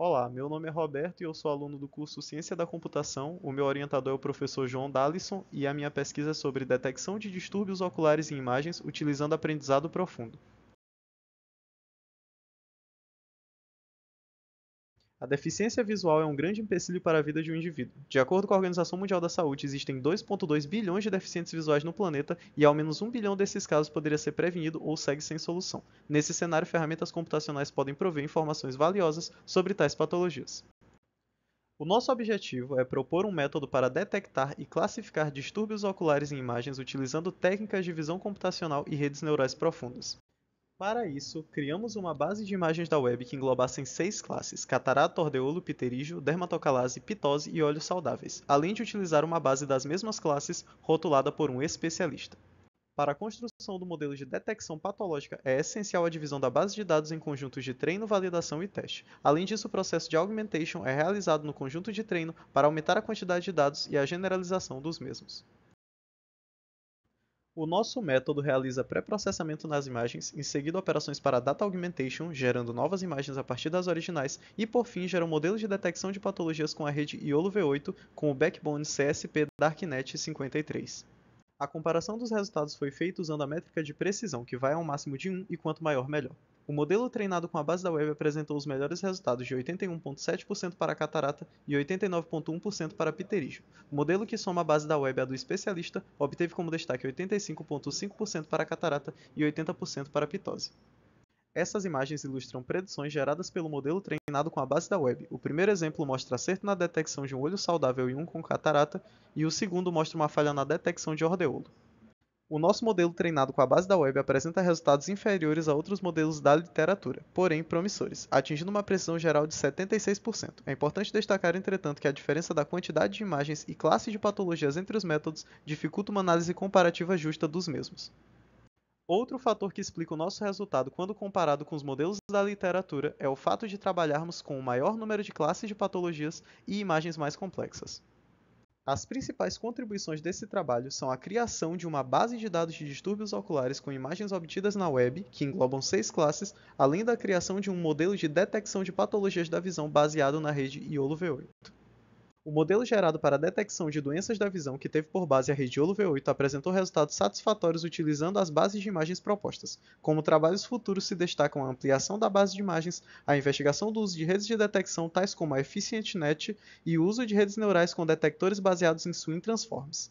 Olá, meu nome é Roberto e eu sou aluno do curso Ciência da Computação. O meu orientador é o professor João Dallison e a minha pesquisa é sobre detecção de distúrbios oculares em imagens utilizando aprendizado profundo. A deficiência visual é um grande empecilho para a vida de um indivíduo. De acordo com a Organização Mundial da Saúde, existem 2,2 bilhões de deficientes visuais no planeta e ao menos um bilhão desses casos poderia ser prevenido ou segue sem solução. Nesse cenário, ferramentas computacionais podem prover informações valiosas sobre tais patologias. O nosso objetivo é propor um método para detectar e classificar distúrbios oculares em imagens utilizando técnicas de visão computacional e redes neurais profundas. Para isso, criamos uma base de imagens da web que englobassem seis classes: catarata, ordeolo, pterígio, dermatocalase, pitose e olhos saudáveis, além de utilizar uma base das mesmas classes rotulada por um especialista. Para a construção do modelo de detecção patológica, é essencial a divisão da base de dados em conjuntos de treino, validação e teste. Além disso, o processo de augmentation é realizado no conjunto de treino para aumentar a quantidade de dados e a generalização dos mesmos. O nosso método realiza pré-processamento nas imagens, em seguida operações para data augmentation, gerando novas imagens a partir das originais, e por fim gera um modelo de detecção de patologias com a rede IOLO V8 com o backbone CSP Darknet 53. A comparação dos resultados foi feita usando a métrica de precisão, que vai ao máximo de 1 e quanto maior melhor. O modelo treinado com a base da web apresentou os melhores resultados de 81,7% para catarata e 89,1% para pterígio. O modelo que soma a base da web à do especialista obteve como destaque 85,5% para catarata e 80% para pitose. Essas imagens ilustram predições geradas pelo modelo treinado com a base da web. O primeiro exemplo mostra acerto na detecção de um olho saudável e um com catarata, e o segundo mostra uma falha na detecção de ordeolo. O nosso modelo treinado com a base da web apresenta resultados inferiores a outros modelos da literatura, porém promissores, atingindo uma precisão geral de 76%. É importante destacar, entretanto, que a diferença da quantidade de imagens e classe de patologias entre os métodos dificulta uma análise comparativa justa dos mesmos. Outro fator que explica o nosso resultado quando comparado com os modelos da literatura é o fato de trabalharmos com o maior número de classes de patologias e imagens mais complexas. As principais contribuições desse trabalho são a criação de uma base de dados de distúrbios oculares com imagens obtidas na web, que englobam seis classes, além da criação de um modelo de detecção de patologias da visão baseado na rede IOLO v 8 o modelo gerado para a detecção de doenças da visão, que teve por base a rede OLUV8, apresentou resultados satisfatórios utilizando as bases de imagens propostas. Como trabalhos futuros se destacam a ampliação da base de imagens, a investigação do uso de redes de detecção tais como a EfficientNet e o uso de redes neurais com detectores baseados em swim transforms.